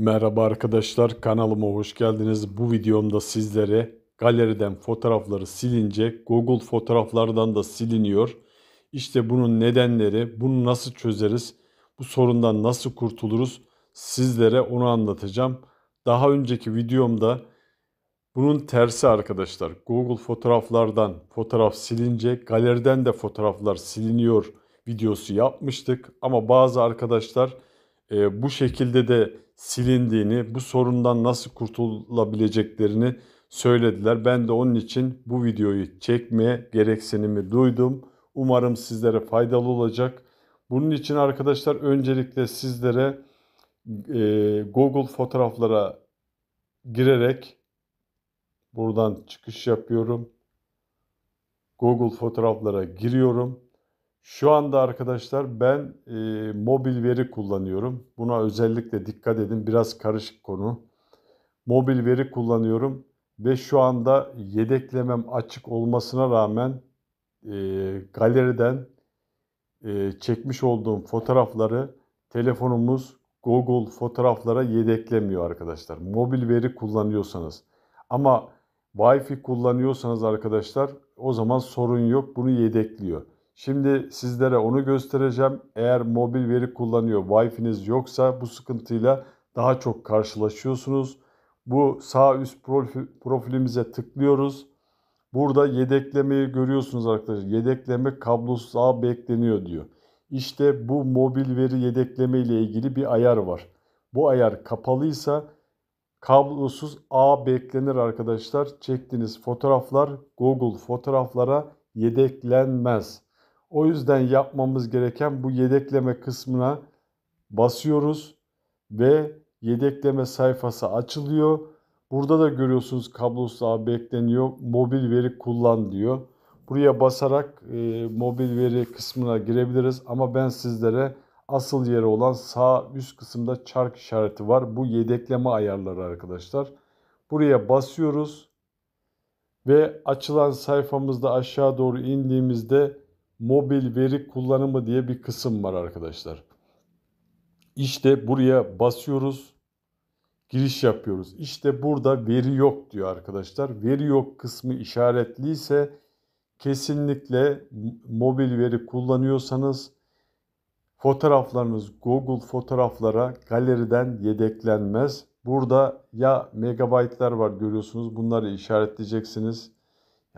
Merhaba arkadaşlar kanalıma hoş geldiniz. Bu videomda sizlere galeriden fotoğrafları silince Google fotoğraflardan da siliniyor. İşte bunun nedenleri, bunu nasıl çözeriz, bu sorundan nasıl kurtuluruz sizlere onu anlatacağım. Daha önceki videomda bunun tersi arkadaşlar Google fotoğraflardan fotoğraf silince galeriden de fotoğraflar siliniyor videosu yapmıştık. Ama bazı arkadaşlar e, bu şekilde de silindiğini, bu sorundan nasıl kurtulabileceklerini söylediler. Ben de onun için bu videoyu çekmeye gereksinimi duydum. Umarım sizlere faydalı olacak. Bunun için arkadaşlar öncelikle sizlere e, Google fotoğraflara girerek buradan çıkış yapıyorum. Google fotoğraflara giriyorum. Şu anda arkadaşlar ben e, mobil veri kullanıyorum. Buna özellikle dikkat edin. Biraz karışık konu. Mobil veri kullanıyorum ve şu anda yedeklemem açık olmasına rağmen e, galeriden e, çekmiş olduğum fotoğrafları telefonumuz Google fotoğraflara yedeklemiyor arkadaşlar. Mobil veri kullanıyorsanız ama Wi-Fi kullanıyorsanız arkadaşlar o zaman sorun yok bunu yedekliyor. Şimdi sizlere onu göstereceğim. Eğer mobil veri kullanıyor, Wi-Fi'niz yoksa bu sıkıntıyla daha çok karşılaşıyorsunuz. Bu sağ üst profilimize tıklıyoruz. Burada yedeklemeyi görüyorsunuz arkadaşlar. Yedekleme kablosuz ağ bekleniyor diyor. İşte bu mobil veri yedekleme ile ilgili bir ayar var. Bu ayar kapalıysa kablosuz ağ beklenir arkadaşlar. Çektiğiniz fotoğraflar Google fotoğraflara yedeklenmez. O yüzden yapmamız gereken bu yedekleme kısmına basıyoruz ve yedekleme sayfası açılıyor. Burada da görüyorsunuz kablosuz ağ bekleniyor. Mobil veri kullan diyor. Buraya basarak e, mobil veri kısmına girebiliriz ama ben sizlere asıl yeri olan sağ üst kısımda çark işareti var. Bu yedekleme ayarları arkadaşlar. Buraya basıyoruz ve açılan sayfamızda aşağı doğru indiğimizde mobil veri kullanımı diye bir kısım var arkadaşlar. İşte buraya basıyoruz. Giriş yapıyoruz. İşte burada veri yok diyor arkadaşlar. Veri yok kısmı işaretliyse kesinlikle mobil veri kullanıyorsanız fotoğraflarınız Google fotoğraflara galeriden yedeklenmez. Burada ya megabaytlar var görüyorsunuz bunları işaretleyeceksiniz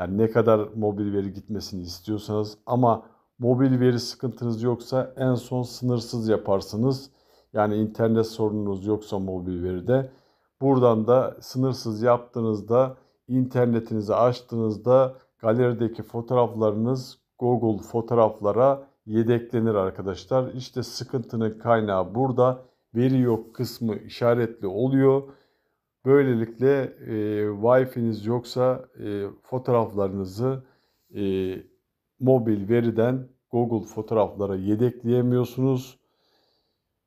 yani ne kadar mobil veri gitmesini istiyorsanız ama mobil veri sıkıntınız yoksa en son sınırsız yaparsınız. Yani internet sorununuz yoksa mobil veride. Buradan da sınırsız yaptığınızda internetinizi açtığınızda galerideki fotoğraflarınız Google fotoğraflara yedeklenir arkadaşlar. İşte sıkıntının kaynağı burada. Veri yok kısmı işaretli oluyor. Böylelikle e, Wi-Fi'niz yoksa e, fotoğraflarınızı e, mobil veriden Google fotoğraflara yedekleyemiyorsunuz.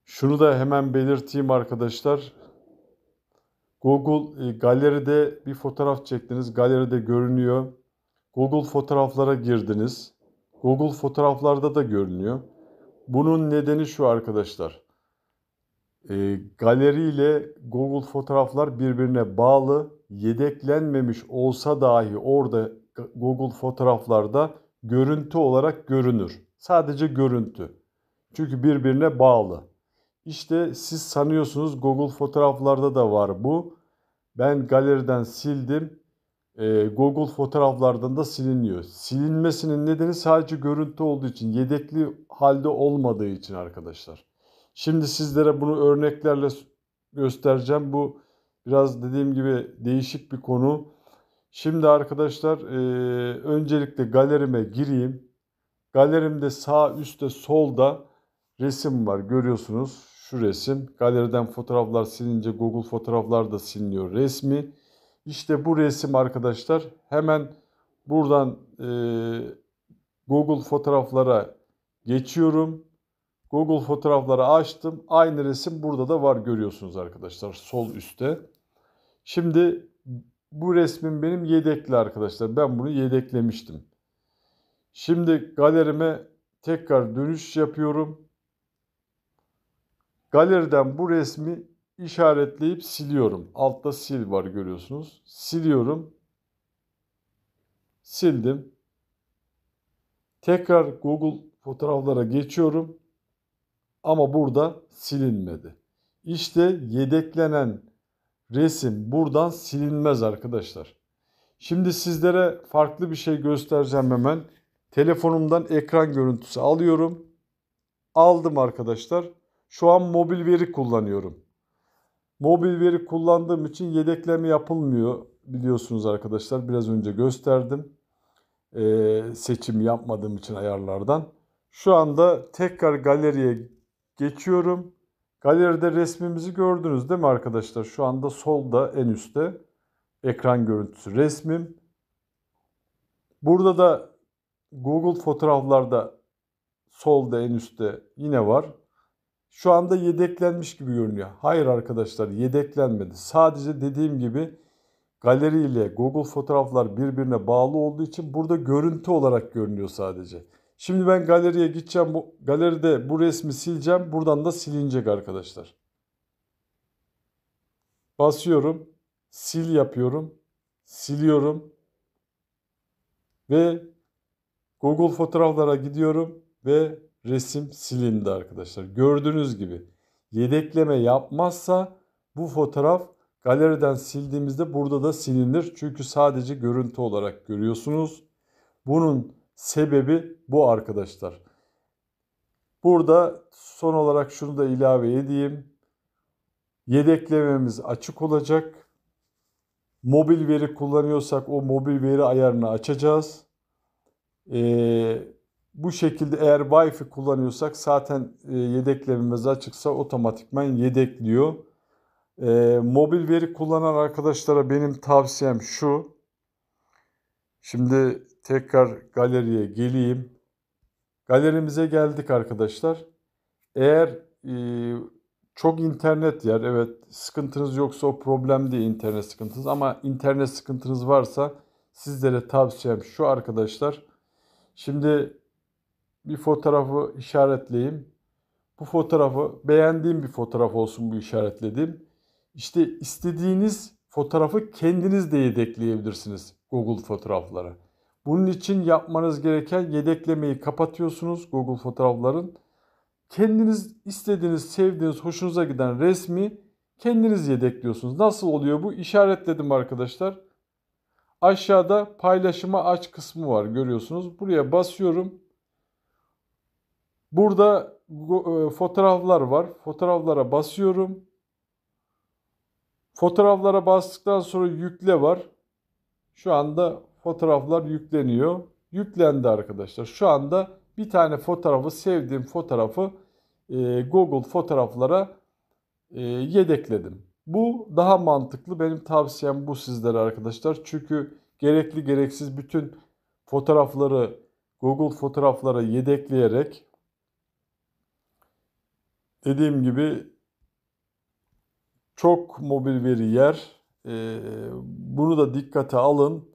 Şunu da hemen belirteyim arkadaşlar. Google e, galeride bir fotoğraf çektiniz. Galeride görünüyor. Google fotoğraflara girdiniz. Google fotoğraflarda da görünüyor. Bunun nedeni şu arkadaşlar. E, galeriyle Google Fotoğraflar birbirine bağlı. Yedeklenmemiş olsa dahi orada Google Fotoğraflarda görüntü olarak görünür. Sadece görüntü. Çünkü birbirine bağlı. İşte siz sanıyorsunuz Google Fotoğraflarda da var bu. Ben galeriden sildim. E, Google Fotoğraflardan da siliniyor. Silinmesinin nedeni sadece görüntü olduğu için, yedekli halde olmadığı için arkadaşlar. Şimdi sizlere bunu örneklerle göstereceğim. Bu biraz dediğim gibi değişik bir konu. Şimdi arkadaşlar e, öncelikle galerime gireyim. Galerimde sağ üstte solda resim var görüyorsunuz şu resim. Galeriden fotoğraflar silince Google fotoğraflar da siliniyor resmi. İşte bu resim arkadaşlar hemen buradan e, Google fotoğraflara geçiyorum. Google fotoğrafları açtım. Aynı resim burada da var görüyorsunuz arkadaşlar sol üstte. Şimdi bu resmin benim yedekli arkadaşlar. Ben bunu yedeklemiştim. Şimdi galerime tekrar dönüş yapıyorum. Galeriden bu resmi işaretleyip siliyorum. Altta sil var görüyorsunuz. Siliyorum. Sildim. Tekrar Google fotoğraflara geçiyorum ama burada silinmedi. İşte yedeklenen resim buradan silinmez arkadaşlar. Şimdi sizlere farklı bir şey göstereceğim hemen. Telefonumdan ekran görüntüsü alıyorum. Aldım arkadaşlar. Şu an mobil veri kullanıyorum. Mobil veri kullandığım için yedekleme yapılmıyor biliyorsunuz arkadaşlar. Biraz önce gösterdim. Ee, seçim yapmadığım için ayarlardan. Şu anda tekrar galeriye geçiyorum. Galeride resmimizi gördünüz değil mi arkadaşlar? Şu anda solda en üstte ekran görüntüsü resmim. Burada da Google fotoğraflarda solda en üstte yine var. Şu anda yedeklenmiş gibi görünüyor. Hayır arkadaşlar yedeklenmedi. Sadece dediğim gibi galeri ile Google fotoğraflar birbirine bağlı olduğu için burada görüntü olarak görünüyor sadece. Şimdi ben galeriye gideceğim. Bu, galeride bu resmi sileceğim. Buradan da silinecek arkadaşlar. Basıyorum. Sil yapıyorum. Siliyorum. Ve Google fotoğraflara gidiyorum ve resim silindi arkadaşlar. Gördüğünüz gibi yedekleme yapmazsa bu fotoğraf galeriden sildiğimizde burada da silinir. Çünkü sadece görüntü olarak görüyorsunuz. Bunun sebebi bu arkadaşlar. Burada son olarak şunu da ilave edeyim. Yedeklememiz açık olacak. Mobil veri kullanıyorsak o mobil veri ayarını açacağız. Ee, bu şekilde eğer Wi-Fi kullanıyorsak zaten e, yedeklememiz açıksa otomatikman yedekliyor. Ee, mobil veri kullanan arkadaşlara benim tavsiyem şu. Şimdi tekrar galeriye geleyim. Galerimize geldik arkadaşlar. Eğer e, çok internet yer evet sıkıntınız yoksa o problem değil internet sıkıntınız ama internet sıkıntınız varsa sizlere tavsiyem şu arkadaşlar. Şimdi bir fotoğrafı işaretleyeyim. Bu fotoğrafı beğendiğim bir fotoğraf olsun bu işaretledim. İşte istediğiniz fotoğrafı kendiniz de yedekleyebilirsiniz Google fotoğraflara. Bunun için yapmanız gereken yedeklemeyi kapatıyorsunuz Google fotoğrafların. Kendiniz istediğiniz, sevdiğiniz, hoşunuza giden resmi kendiniz yedekliyorsunuz. Nasıl oluyor bu? İşaretledim arkadaşlar. Aşağıda paylaşıma aç kısmı var görüyorsunuz. Buraya basıyorum. Burada e, fotoğraflar var. Fotoğraflara basıyorum. Fotoğraflara bastıktan sonra yükle var. Şu anda fotoğraflar yükleniyor. Yüklendi arkadaşlar. Şu anda bir tane fotoğrafı sevdiğim fotoğrafı e, Google fotoğraflara e, yedekledim. Bu daha mantıklı. Benim tavsiyem bu sizlere arkadaşlar. Çünkü gerekli gereksiz bütün fotoğrafları Google fotoğraflara yedekleyerek dediğim gibi çok mobil veri yer. E, bunu da dikkate alın.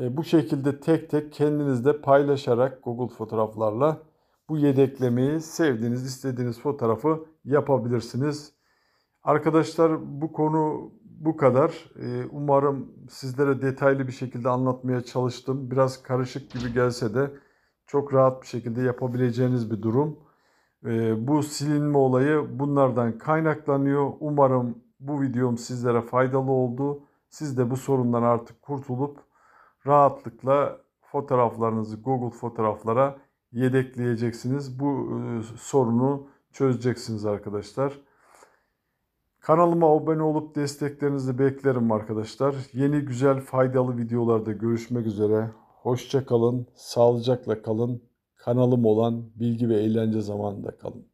E, bu şekilde tek tek kendinizde paylaşarak Google fotoğraflarla bu yedeklemeyi sevdiğiniz, istediğiniz fotoğrafı yapabilirsiniz. Arkadaşlar bu konu bu kadar. E, umarım sizlere detaylı bir şekilde anlatmaya çalıştım. Biraz karışık gibi gelse de çok rahat bir şekilde yapabileceğiniz bir durum. E, bu silinme olayı bunlardan kaynaklanıyor. Umarım bu videom sizlere faydalı oldu. Siz de bu sorundan artık kurtulup rahatlıkla fotoğraflarınızı Google fotoğraflara yedekleyeceksiniz. Bu e, sorunu çözeceksiniz arkadaşlar. Kanalıma abone olup desteklerinizi beklerim arkadaşlar. Yeni güzel faydalı videolarda görüşmek üzere. Hoşça kalın, sağlıcakla kalın. Kanalım olan bilgi ve eğlence zamanında kalın.